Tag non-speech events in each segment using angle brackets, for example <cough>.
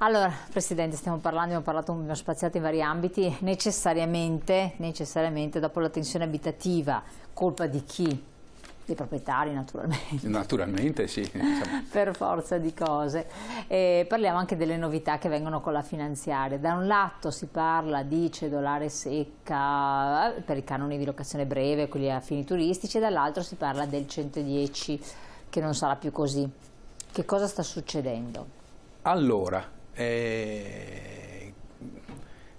Allora, Presidente, stiamo parlando, abbiamo parlato, abbiamo spaziato in vari ambiti, necessariamente, necessariamente dopo la tensione abitativa, colpa di chi? Dei proprietari naturalmente. Naturalmente sì. Diciamo. <laughs> per forza di cose. E parliamo anche delle novità che vengono con la finanziaria. Da un lato si parla di cedolare secca eh, per i canoni di locazione breve, quelli a fini turistici, e dall'altro si parla del 110 che non sarà più così. Che cosa sta succedendo? Allora, eh,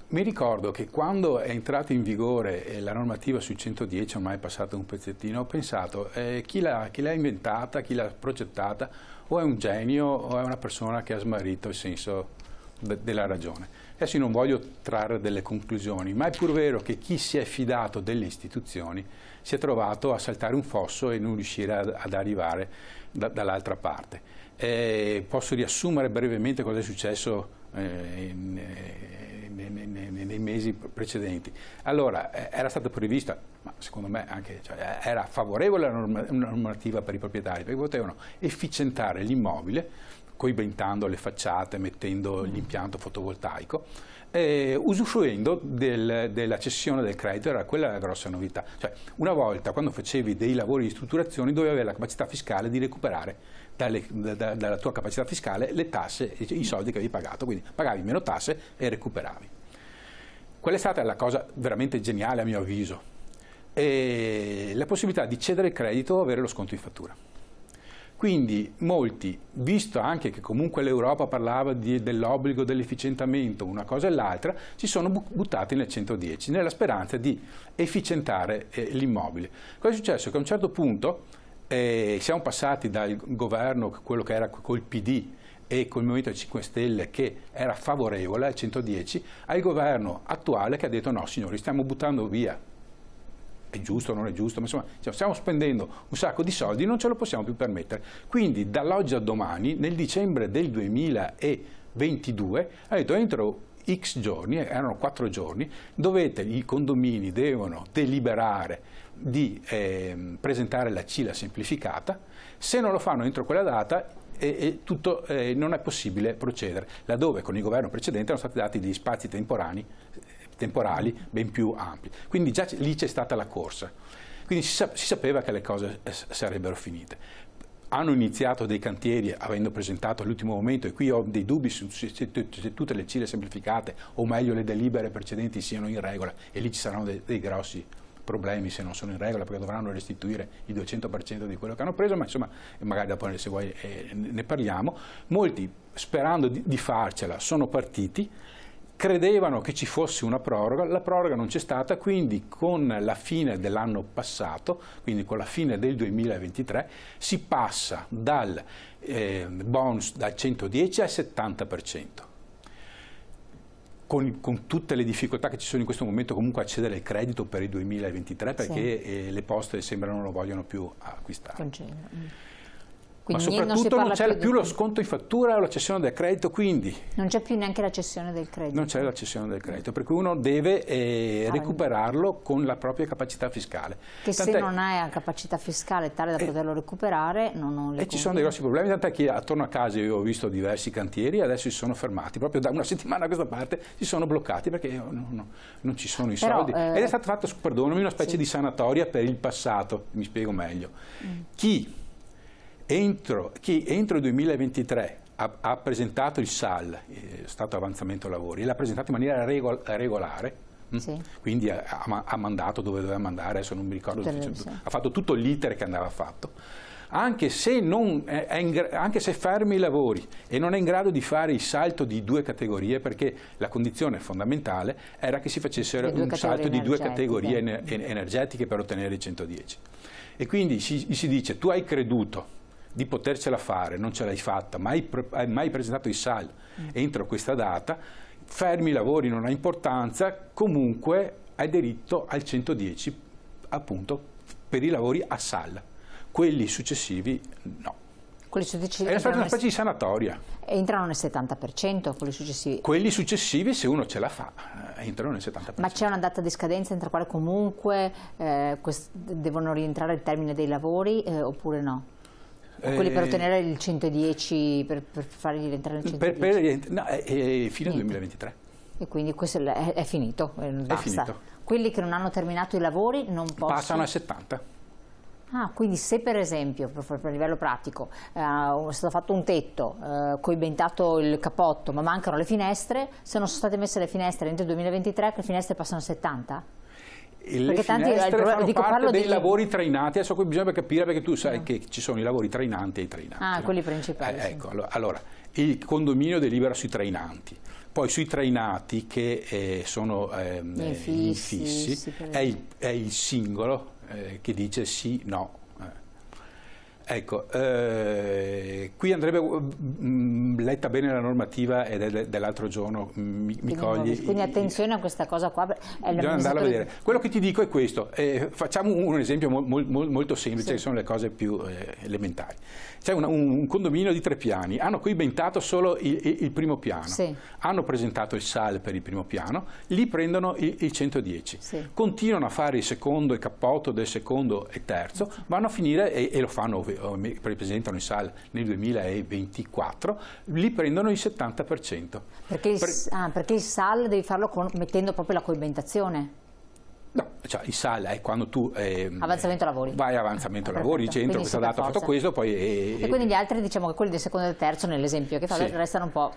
mi ricordo che quando è entrata in vigore eh, la normativa sui 110, ormai è passato un pezzettino, ho pensato eh, chi, l'ha, inventata, chi l'ha progettata, o è un genio o è una persona che ha smarrito il senso de della ragione. Adesso io non voglio trarre delle conclusioni, ma è pur vero che chi si è fidato delle istituzioni si è trovato a saltare un fosso e non riuscire ad, ad arrivare da dall'altra parte. Eh, posso riassumere brevemente cosa è successo eh, in, eh, nei mesi precedenti. Allora, eh, era stata prevista, ma secondo me anche, cioè, era favorevole la normativa per i proprietari, perché potevano efficientare l'immobile coibentando le facciate, mettendo mm. l'impianto fotovoltaico, eh, usufruendo del, della cessione del credito, era quella la grossa novità. Cioè, una volta quando facevi dei lavori di strutturazione dovevi avere la capacità fiscale di recuperare dalle, da, dalla tua capacità fiscale le tasse, i soldi che avevi pagato, quindi pagavi meno tasse e recuperavi. Quella è stata la cosa veramente geniale a mio avviso, e la possibilità di cedere il credito o avere lo sconto in fattura. Quindi molti, visto anche che comunque l'Europa parlava dell'obbligo dell'efficientamento, una cosa e l'altra, si sono buttati nel 110 nella speranza di efficientare eh, l'immobile. Cosa è successo? Che a un certo punto e eh, siamo passati dal governo, quello che era col PD e col Movimento 5 Stelle che era favorevole al 110, al governo attuale che ha detto no signori stiamo buttando via è giusto, non è giusto, ma insomma cioè, stiamo spendendo un sacco di soldi, non ce lo possiamo più permettere. Quindi dall'oggi a domani, nel dicembre del 2022, ha detto entro X giorni, eh, erano quattro giorni, dovete, i condomini devono deliberare di eh, presentare la CILA semplificata, se non lo fanno entro quella data e, e tutto, eh, non è possibile procedere, laddove con il governo precedente erano stati dati degli spazi temporani, temporali ben più ampi. Quindi già lì c'è stata la corsa. Quindi si, sapeva che le cose eh, sarebbero finite hanno iniziato dei cantieri avendo presentato all'ultimo momento e qui ho dei dubbi su se, se, se, tutte le cile semplificate o meglio le delibere precedenti siano in regola e lì ci saranno dei, dei grossi problemi se non sono in regola perché dovranno restituire il 200% di quello che hanno preso ma insomma magari dopo se vuoi eh, ne parliamo molti sperando di, di farcela sono partiti credevano che ci fosse una proroga, la proroga non c'è stata, quindi con la fine dell'anno passato, quindi con la fine del 2023, si passa dal eh, bonus dal 110 al 70%. Con, con, tutte le difficoltà che ci sono in questo momento comunque accedere al credito per il 2023 perché sì. eh, le poste sembrano non lo vogliono più acquistare. Concedere. Mm. Quindi Ma soprattutto non, non c'è più, più lo sconto in fattura o la cessione del credito, quindi... Non c'è più neanche la cessione del credito. Non c'è la cessione del credito, per cui uno deve eh, recuperarlo con la propria capacità fiscale. Che se non hai la capacità fiscale tale da eh. poterlo eh, recuperare, non, non le E ci sono dei grossi problemi, tant'è che attorno a casa io ho visto diversi cantieri, adesso si sono fermati, proprio da una settimana a questa parte si sono bloccati perché no, no, non ci sono i Però, soldi. Eh... Ed è stata fatta, perdonami, una specie sì. di sanatoria per il passato, mi spiego meglio. Mm. Chi entro, chi entro il 2023 ha, ha presentato il SAL, eh, Stato Avanzamento Lavori, l'ha presentato in maniera regol regolare, hm? sì. quindi ha, ha, ha, mandato dove doveva mandare, adesso non mi ricordo, sì. ha fatto tutto l'iter che andava fatto. Anche se, non, eh, in, anche se, fermi i lavori e non è in grado di fare il salto di due categorie, perché la condizione fondamentale era che si facessero un salto di due categorie energetiche per ottenere i 110. E quindi si, si dice, tu hai creduto di potercela fare, non ce l'hai fatta, ma hai, mai presentato i SAL mm. entro questa data, fermi i lavori, non ha importanza, comunque hai diritto al 110 appunto per i lavori a SAL, quelli successivi no. Quelli successivi è stata una specie di sanatoria. Entrano nel 70% quelli successivi? Quelli successivi, se uno ce la fa, eh, entrano nel 70%. Ma c'è una data di scadenza entro quale comunque eh, devono rientrare il termine dei lavori eh, oppure no? O eh, quelli per eh, ottenere il 110, per, per farli rientrare il 110? Per, per, no, è, eh, è fino al 2023. E quindi questo è, è finito, basta. È finito. Quelli che non hanno terminato i lavori non possono... Passano a 70. Ah, quindi se per esempio, a livello pratico, eh, è stato fatto un tetto, eh, coibentato il capotto, ma mancano le finestre, se non sono state messe le finestre entro il 2023, che le finestre passano a 70? le finestre fanno dico, parte dei di... lavori trainati adesso qui bisogna capire perché tu sai no. che ci sono i lavori trainanti e i trainanti. Ah, no? quelli principali. Eh, sì. Ecco, allora, allora, il condominio delibera sui trainanti, poi sui trainati che eh, sono ehm, infissi, infissi sì, è, il, è il singolo eh, che dice sì, no, Ecco, eh, qui andrebbe mh, mm, mm, letta bene la normativa ed è dell'altro giorno, mm, mi, quindi, mi cogli. Quindi attenzione a questa cosa qua. Bisogna andarla a vedere. Di... Quello che ti dico è questo, eh, facciamo un, un esempio mo, mo, molto semplice, sì. che sono le cose più eh, elementari. C'è un, un, condominio di tre piani, hanno qui coibentato solo il, il primo piano, sì. hanno presentato il SAL per il primo piano, lì prendono il, il 110, sì. continuano a fare il secondo, il cappotto del secondo e terzo, vanno a finire e, e lo fanno ovviamente ripresentano eh, in sala nel 2024, li prendono il 70%. Perché il, per... ah, perché il SAL devi farlo con, mettendo proprio la coibentazione? No, cioè il SAL è quando tu... Ehm, avanzamento lavori. Vai avanzamento ah, lavori, perfetto. centro, quindi questo dato ha fatto questo, poi... Eh, e quindi gli altri, diciamo che quelli del secondo e del terzo, nell'esempio che fa, sì. restano un po'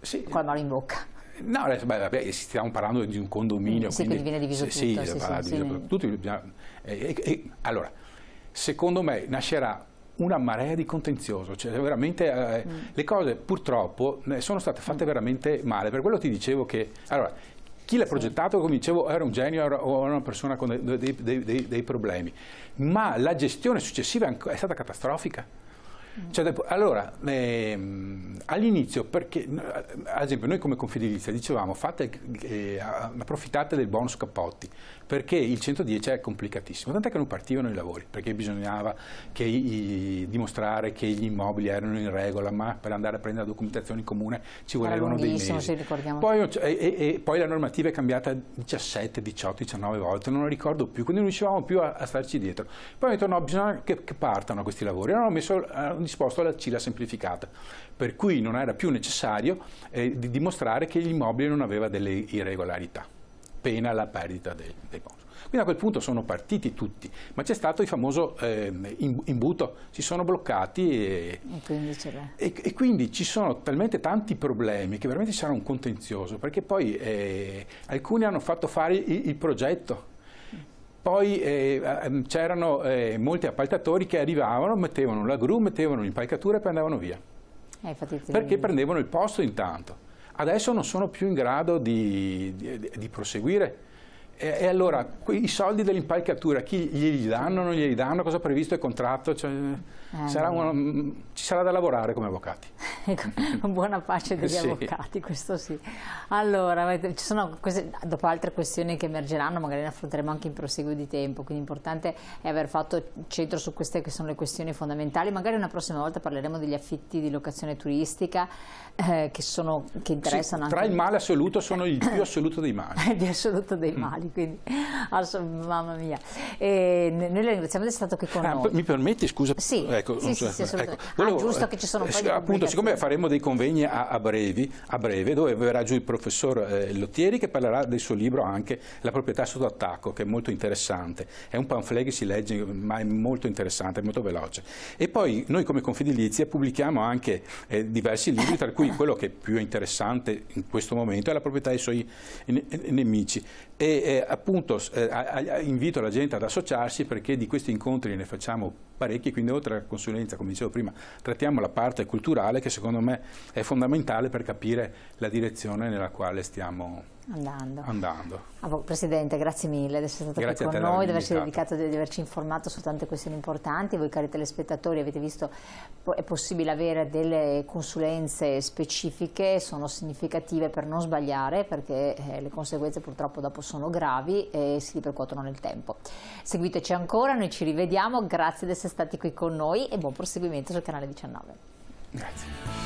sì. con la mano in bocca. No, beh, vabbè, stiamo parlando di un condominio. Sì, quindi, quindi viene diviso sì, tutto. Sì, sì, sì, sì, diviso sì. tutto. Bisogna, eh, eh, allora, secondo me nascerà una marea di contenzioso, cioè veramente eh, mm. le cose purtroppo sono state fatte mm. veramente male, per quello ti dicevo che allora, chi l'ha sì. progettato, come dicevo, era un genio o era una persona con dei, dei, dei, dei problemi, ma la gestione successiva è stata catastrofica. Cioè, allora, ehm, all'inizio, perché, ad esempio, noi come Confedilizia dicevamo fate, eh, approfittate del bonus Cappotti, perché il 110 è complicatissimo, tant'è che non partivano i lavori, perché bisognava che i, dimostrare che gli immobili erano in regola, ma per andare a prendere la documentazione in comune ci volevano dei mesi. Poi, e, e, poi la normativa è cambiata 17, 18, 19 volte, non la ricordo più, quindi non riuscivamo più a, a starci dietro. Poi ho detto no, bisogna che, che partano questi lavori, allora ho messo eh, disposto alla CILA semplificata, per cui non era più necessario eh, di dimostrare che l'immobile non aveva delle irregolarità, pena la perdita dei, dei bonus. Quindi a quel punto sono partiti tutti, ma c'è stato il famoso eh, imbuto, si sono bloccati e, e, quindi e, e, quindi ci sono talmente tanti problemi che veramente sarà un contenzioso, perché poi eh, alcuni hanno fatto fare il, il progetto poi eh, ehm, c'erano eh, molti appaltatori che arrivavano, mettevano la gru, mettevano l'impalcatura e poi andavano via. Eh, perché prendevano il posto intanto. Adesso non sono più in grado di, di, di proseguire. E, e allora i soldi dell'impalcatura, chi glieli danno, non glieli danno, cosa ha previsto il contratto? Cioè, eh, sarà uno, mm, ci sarà da lavorare come avvocati. <laughs> buona pace degli sì. avvocati, questo sì. Allora, ci sono queste, dopo altre questioni che emergeranno, magari le affronteremo anche in proseguo di tempo, quindi l'importante è aver fatto centro su queste che sono le questioni fondamentali, magari una prossima volta parleremo degli affitti di locazione turistica eh, che, sono, che, interessano sì, tra anche... Tra il male assoluto sono il più assoluto dei mali. <laughs> il più assoluto dei mm. mali, mm. quindi, asso, mamma mia. Ehm, e noi la ringraziamo di essere stato qui con noi. Mi permetti, scusa? Sì, ecco, sì, so, sì, sì cioè, ecco. Volevo, ah, giusto eh, che ci sono un eh, di appunto, siccome novembre faremo dei convegni a, a, brevi, a breve dove verrà giù il professor eh, Lottieri che parlerà del suo libro anche La proprietà sotto attacco che è molto interessante, è un pamphlet che si legge ma è molto interessante, è molto veloce. E poi noi come Confedilizia pubblichiamo anche eh, diversi libri tra cui quello che è più interessante in questo momento è La proprietà dei suoi ne nemici e eh, appunto eh, invito la gente ad associarsi perché di questi incontri ne facciamo parecchi, quindi oltre alla consulenza, come dicevo prima, trattiamo la parte culturale che secondo secondo me è fondamentale per capire la direzione nella quale stiamo andando. andando. Presidente, grazie mille di essere stato grazie qui con noi, di averci dedicato, di averci informato su tante questioni importanti. Voi cari telespettatori avete visto è possibile avere delle consulenze specifiche, sono significative per non sbagliare perché eh, le conseguenze purtroppo dopo sono gravi e si ripercuotono nel tempo. Seguiteci ancora, noi ci rivediamo, grazie di essere stati qui con noi e buon proseguimento sul canale 19. Grazie.